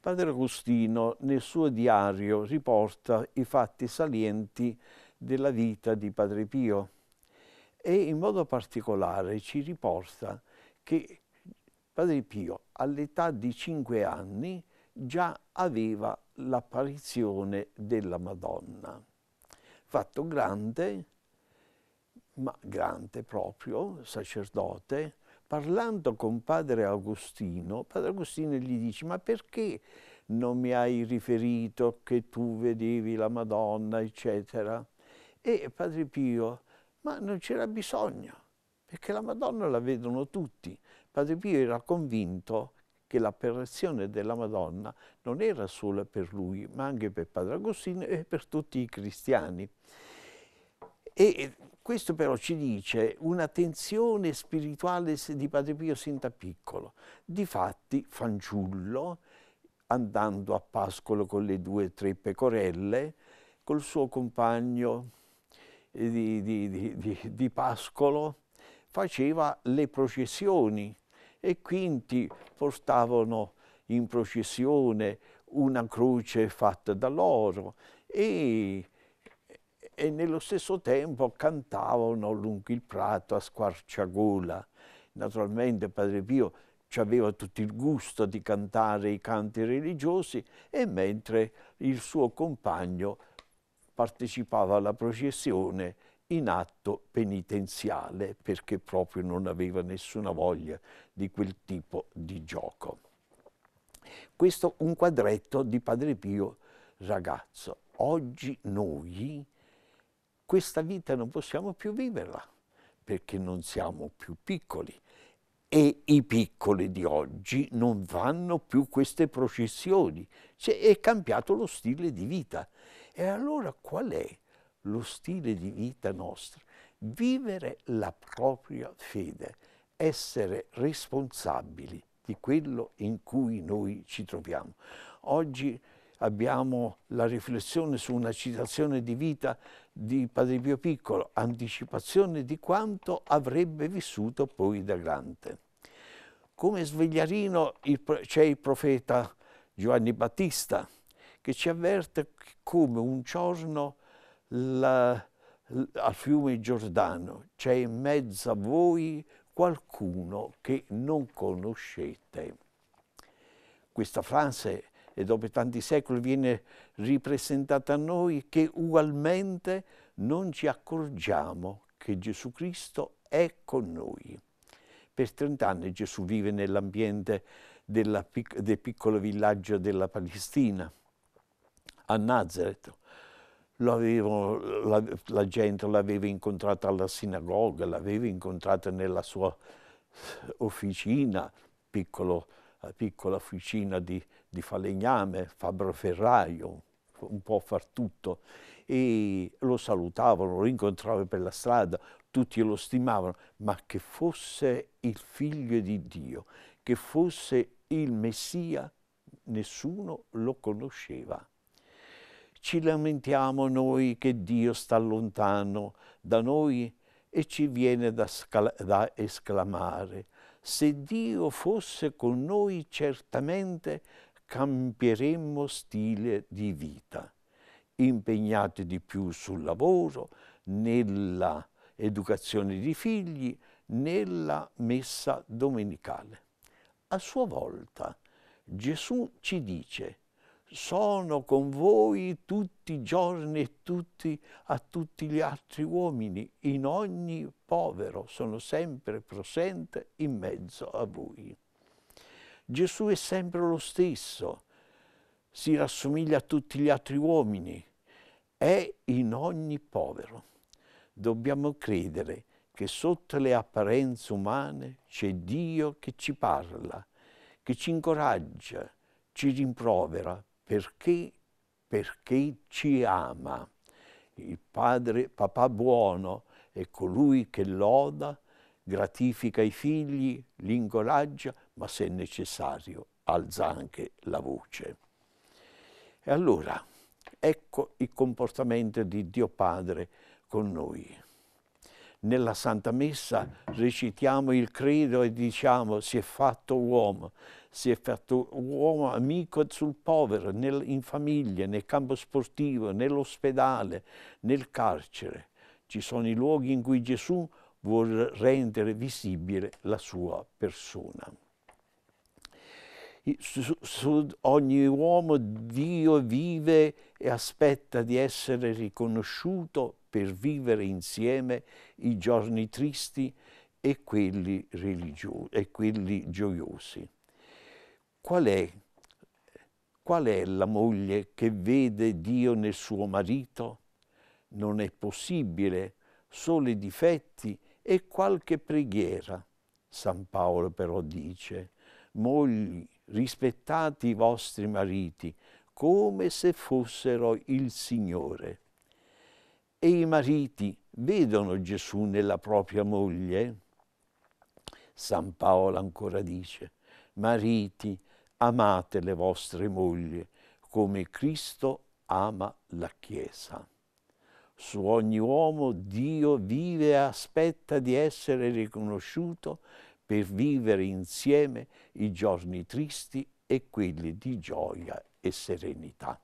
Padre Agostino nel suo diario riporta i fatti salienti della vita di Padre Pio e in modo particolare ci riporta che Padre Pio all'età di cinque anni già aveva l'apparizione della Madonna. Fatto grande, ma grande proprio, sacerdote, parlando con padre Agostino, padre Agostino gli dice ma perché non mi hai riferito che tu vedevi la Madonna, eccetera? E padre Pio, ma non c'era bisogno, perché la Madonna la vedono tutti. Padre Pio era convinto che l'apparizione della Madonna non era solo per lui, ma anche per padre Agostino e per tutti i cristiani. E questo però ci dice un'attenzione spirituale di Padre Pio sin da piccolo. Difatti, fanciullo, andando a pascolo con le due o tre pecorelle, col suo compagno eh, di, di, di, di pascolo, faceva le processioni e quindi portavano in processione una croce fatta dall'oro e e nello stesso tempo cantavano lungo il prato a squarciagola. Naturalmente Padre Pio aveva tutto il gusto di cantare i canti religiosi e mentre il suo compagno partecipava alla processione in atto penitenziale perché proprio non aveva nessuna voglia di quel tipo di gioco. Questo un quadretto di Padre Pio ragazzo. Oggi noi questa vita non possiamo più viverla perché non siamo più piccoli e i piccoli di oggi non vanno più queste processioni, cioè è cambiato lo stile di vita. E allora qual è lo stile di vita nostro? Vivere la propria fede, essere responsabili di quello in cui noi ci troviamo. Oggi abbiamo la riflessione su una citazione di vita di Padre Pio Piccolo, anticipazione di quanto avrebbe vissuto poi da grande. Come svegliarino c'è il profeta Giovanni Battista che ci avverte come un giorno la, al fiume Giordano c'è in mezzo a voi qualcuno che non conoscete. Questa frase è e dopo tanti secoli viene ripresentata a noi che ugualmente non ci accorgiamo che Gesù Cristo è con noi. Per 30 anni Gesù vive nell'ambiente del piccolo villaggio della Palestina, a Nazareth. Avevo, la, la, gente l'aveva incontrata alla sinagoga, l'aveva incontrata nella sua eh, officina, piccolo eh, piccola officina di, di falegname, ferraio, un po' far tutto. E lo salutavano, lo incontravano per la strada, tutti lo stimavano, ma che fosse il figlio di Dio, che fosse il Messia, nessuno lo conosceva. Ci lamentiamo noi che Dio sta lontano da noi e ci viene da, da esclamare se Dio fosse con noi certamente cambieremmo stile di vita, impegnati di più sul lavoro, nella educazione di figli, nella messa domenicale. A sua volta Gesù ci dice sono con voi tutti i giorni e tutti, a tutti gli altri uomini, in ogni povero sono sempre presente in mezzo a voi. Gesù è sempre lo stesso, si rassomiglia a tutti gli altri uomini, è in ogni povero. Dobbiamo credere che sotto le apparenze umane c'è Dio che ci parla, che ci incoraggia, ci rimprovera, perché? Perché ci ama. Il padre, papà buono, è colui che loda, gratifica i figli, li incoraggia, ma se necessario alza anche la voce. E allora, ecco il comportamento di Dio Padre con noi nella Santa Messa recitiamo il credo e diciamo si è fatto uomo, si è fatto uomo amico sul povero, nel, in famiglia, nel campo sportivo, nell'ospedale, nel carcere. Ci sono i luoghi in cui Gesù vuole rendere visibile la sua persona su, su ogni uomo Dio vive e aspetta di essere riconosciuto per vivere insieme i giorni tristi e quelli, e quelli gioiosi. Qual è, qual è la moglie che vede Dio nel suo marito? Non è possibile, solo i difetti e qualche preghiera. San Paolo però dice, mogli, rispettate i vostri mariti come se fossero il Signore. E i mariti vedono Gesù nella propria moglie? San Paolo ancora dice, mariti, amate le vostre mogli come Cristo ama la Chiesa. Su ogni uomo Dio vive e aspetta di essere riconosciuto per vivere insieme i giorni tristi e quelli di gioia e serenità.